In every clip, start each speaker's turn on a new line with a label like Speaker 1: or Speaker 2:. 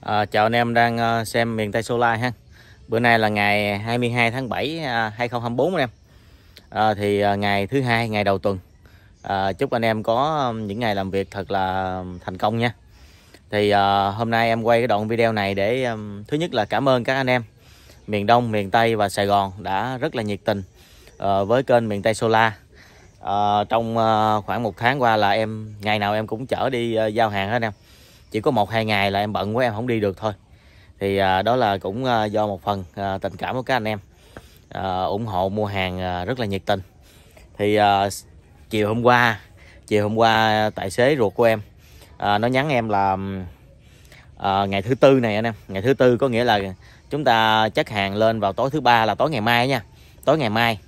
Speaker 1: À, chào anh em đang ờ, xem miền Tây Solar ha. Bữa nay là ngày 22 tháng 7 2024 ờ, anh em. À, thì ngày thứ hai ngày đầu tuần. À, chúc anh em có những ngày làm việc thật là thành công nha. Thì à, hôm nay em quay cái đoạn video này để um, thứ nhất là cảm ơn các anh em miền Đông, miền Tây và Sài Gòn đã rất là nhiệt tình uh, với kênh miền Tây Solar. Uh, trong uh, khoảng một tháng qua là em ngày nào em cũng chở đi uh, giao hàng hết em chỉ có một hai ngày là em bận quá em không đi được thôi thì à, đó là cũng à, do một phần à, tình cảm của các anh em à, ủng hộ mua hàng à, rất là nhiệt tình thì à, chiều hôm qua chiều hôm qua tài xế ruột của em à, nó nhắn em là à, ngày thứ tư này anh em ngày thứ tư có nghĩa là chúng ta chắc hàng lên vào tối thứ ba là tối ngày mai nha tối ngày mai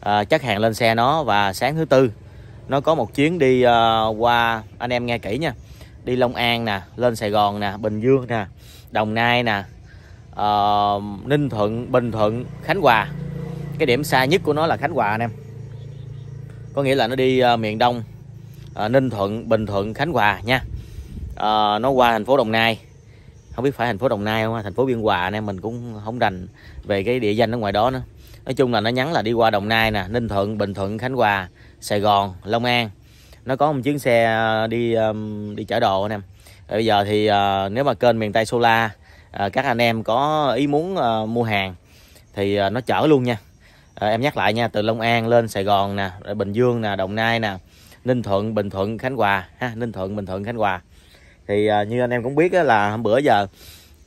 Speaker 1: à, chắc hàng lên xe nó và sáng thứ tư nó có một chuyến đi à, qua anh em nghe kỹ nha đi Long An nè lên Sài Gòn nè Bình Dương nè Đồng Nai nè uh, Ninh Thuận Bình Thuận Khánh Hòa cái điểm xa nhất của nó là Khánh Hòa anh em có nghĩa là nó đi uh, miền Đông uh, Ninh Thuận Bình Thuận Khánh Hòa nha uh, nó qua thành phố Đồng Nai không biết phải thành phố Đồng Nai không thành phố Biên Hòa anh em mình cũng không rành về cái địa danh ở ngoài đó nữa nói chung là nó nhắn là đi qua Đồng Nai nè Ninh Thuận Bình Thuận Khánh Hòa Sài Gòn Long An nó có một chuyến xe ờ, đi đi chở đồ anh em bây giờ thì ờ, nếu mà kênh miền tây solar ờ, các anh em có ý muốn mua hàng thì nó chở luôn nha em nhắc lại nha từ long an lên sài gòn nè bình dương nè đồng nai nè ninh thuận bình thuận khánh hòa ha ninh thuận bình thuận khánh hòa thì như anh em cũng biết là hôm bữa giờ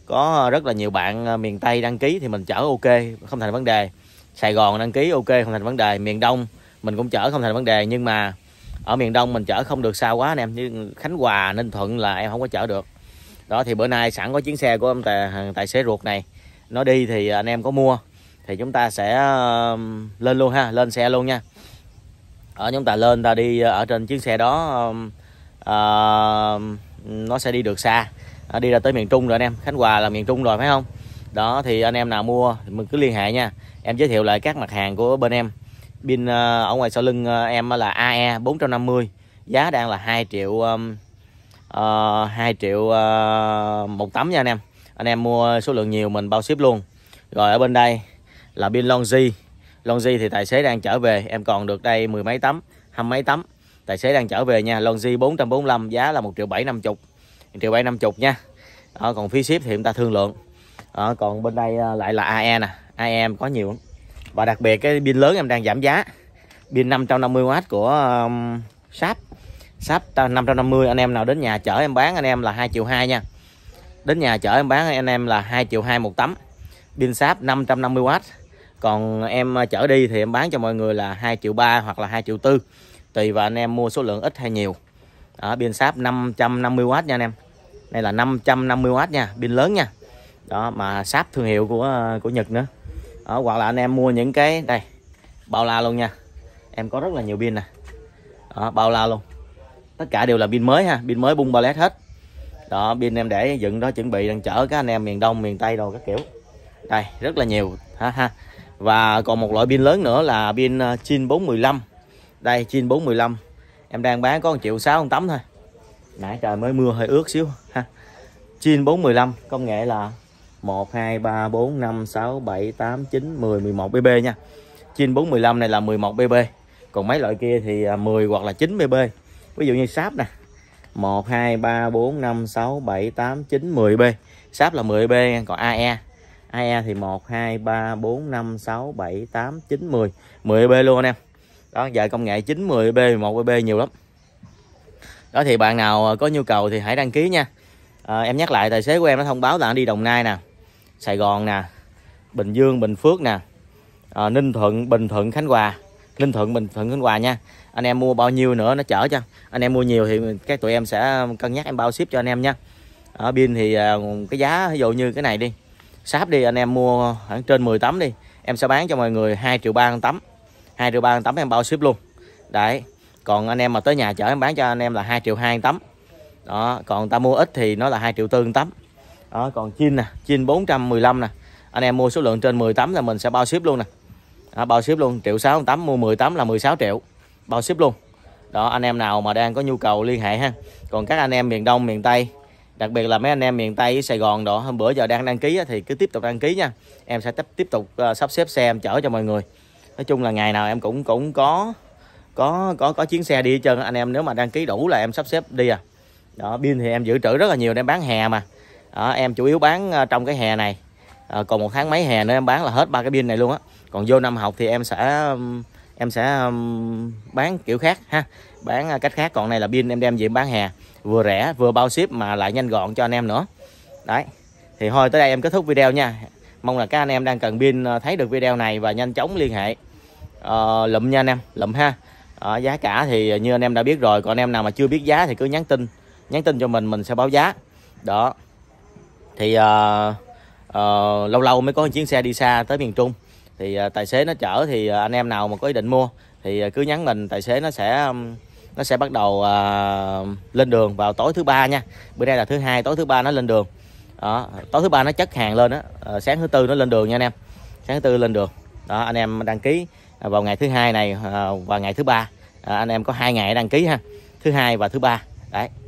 Speaker 1: có rất là nhiều bạn miền tây đăng ký thì mình chở ok không thành vấn đề sài gòn đăng ký ok không thành vấn đề miền đông mình cũng chở không thành vấn đề nhưng mà ở miền đông mình chở không được xa quá anh em như khánh hòa ninh thuận là em không có chở được đó thì bữa nay sẵn có chuyến xe của ông tài, tài xế ruột này nó đi thì anh em có mua thì chúng ta sẽ um, lên luôn ha lên xe luôn nha ở chúng ta lên ta đi ở trên chuyến xe đó um, uh, nó sẽ đi được xa đi ra tới miền trung rồi anh em khánh hòa là miền trung rồi phải không đó thì anh em nào mua mình cứ liên hệ nha em giới thiệu lại các mặt hàng của bên em pin ờ, ở ngoài sau lưng ờ, em là AE 450 giá đang là 2 triệu um, uh, 2 triệu uh, ờ, 1 tấm nha anh em anh em mua số lượng nhiều mình bao ship luôn rồi ở bên đây là pin Longji Longji thì tài xế đang trở về em còn được đây mười mấy tấm hai mấy tấm tài xế đang trở về nha Longji 445 giá là 1 triệu 750 1 triệu 750 nha đó, còn phí ship thì chúng ta thương lượng đó, còn bên đây lại là AE nè AE em có nhiều lắm và đặc biệt cái pin lớn em đang giảm giá pin 550W của um, sáp sáp 550 anh em nào đến nhà chở em bán anh em là 2 triệu 2 nha đến nhà chở em bán anh em là 2 triệu 2 một tấm pin sáp 550W còn em à, chở đi thì em bán cho mọi người là 2 triệu 3 hoặc là 2 triệu 4 tùy vào anh em mua số lượng ít hay nhiều ở pin sáp 550W nha anh em đây là 550W nha pin lớn nha đó mà sáp thương hiệu của à, của Nhật nữa đó, ờ, hoặc là anh em mua những cái đây bao la luôn nha em có rất là nhiều pin nè đó, bao la luôn tất cả đều là pin mới ha pin mới bung ba led hết đó pin em để dựng đó chuẩn bị đang chở các anh em miền đông miền tây đồ các kiểu đây rất là nhiều ha ha và còn một loại pin lớn nữa là pin ờ, chin 415 đây chin 415 em đang bán có 1 triệu 6 tấm thôi nãy trời mới mưa hơi ướt xíu ha chin 415 công nghệ là 1 2 3 4 5 6 7 8 9 10 11 BB nha. Chin 415 này là 11 BB. Còn mấy loại kia thì 10 à, hoặc là 9 BB. Ví dụ như sáp nè. 1 2 3 4 5 6 7 8 9 10 B. Sáp là 10 B còn AE AE thì 1 2 3 4 5 6 7 8 9 10. 10 B luôn anh em. Đó giờ công nghệ 9 10 B 11 bb nhiều lắm. Đó thì bạn nào à, có nhu cầu thì hãy đăng ký nha. À, em nhắc lại tài xế của em nó thông báo là đi Đồng Nai nè Sài Gòn nè Bình Dương Bình Phước nè à, Ninh Thuận Bình Thuận Khánh Hòa Ninh Thuận Bình Thuận Khánh Hòa nha anh em mua bao nhiêu nữa nó chở cho anh em mua nhiều thì các tụi em sẽ cân nhắc em bao ship cho anh em nha ở pin thì ờ, cái giá ví dụ như cái này đi sáp đi anh em mua khoảng trên 10 tấm đi em sẽ bán cho mọi người 2 triệu 3 tấm 2 triệu 3 tấm em bao ship luôn đấy còn anh em mà tới nhà chở em bán cho anh em là 2 triệu 2 tấm đó còn ta mua ít thì nó là 2 triệu 4 tấm đó còn chin nè chin 415 nè anh em mua số lượng trên 10 tấm là mình sẽ bao ship luôn nè đó, bao ship luôn triệu sáu tám mua 10 tấm là 16 triệu bao ship luôn đó anh em nào mà đang có nhu cầu liên hệ ha còn các anh em miền Đông miền Tây đặc biệt là mấy anh em miền Tây với Sài Gòn đó hôm bữa giờ đang đăng ký thì cứ tiếp tục đăng ký nha em sẽ tiếp tiếp tục ờ, sắp xếp xe em chở cho mọi người nói chung là ngày nào em cũng cũng có có có có chuyến xe đi hết trơn anh em nếu mà đăng ký đủ là em sắp xếp đi à đó pin thì em dự trữ rất là nhiều để bán hè mà đó, em chủ yếu bán ờ, trong cái hè này à, còn một tháng mấy hè nữa em bán là hết ba cái pin này luôn á còn vô năm học thì em sẽ em sẽ bán kiểu khác ha bán ờ, cách khác còn này là pin em đem về bán hè vừa rẻ vừa bao ship mà lại nhanh gọn cho anh em nữa đấy thì thôi tới đây em kết thúc video nha mong là các anh em đang cần pin thấy được video này và nhanh chóng liên hệ à, lụm nha anh em lụm ha à, giá cả thì như anh em đã biết rồi còn anh em nào mà chưa biết giá thì cứ nhắn tin nhắn tin cho mình mình sẽ báo giá đó thì uh, uh, lâu lâu mới có chuyến xe đi xa tới miền Trung thì uh, tài xế nó chở thì uh, anh em nào mà có ý định mua thì uh, cứ nhắn mình tài xế nó sẽ um, nó sẽ bắt đầu uh, lên đường vào tối thứ ba nha bữa nay là thứ hai tối thứ ba nó lên đường đó tối thứ ba nó chất hàng lên á uh, sáng thứ tư nó lên đường nha anh em sáng thứ tư lên đường đó anh em đăng ký à, vào ngày thứ hai này uh, và ngày thứ ba uh, anh em có hai ngày đăng ký ha thứ hai và thứ ba đấy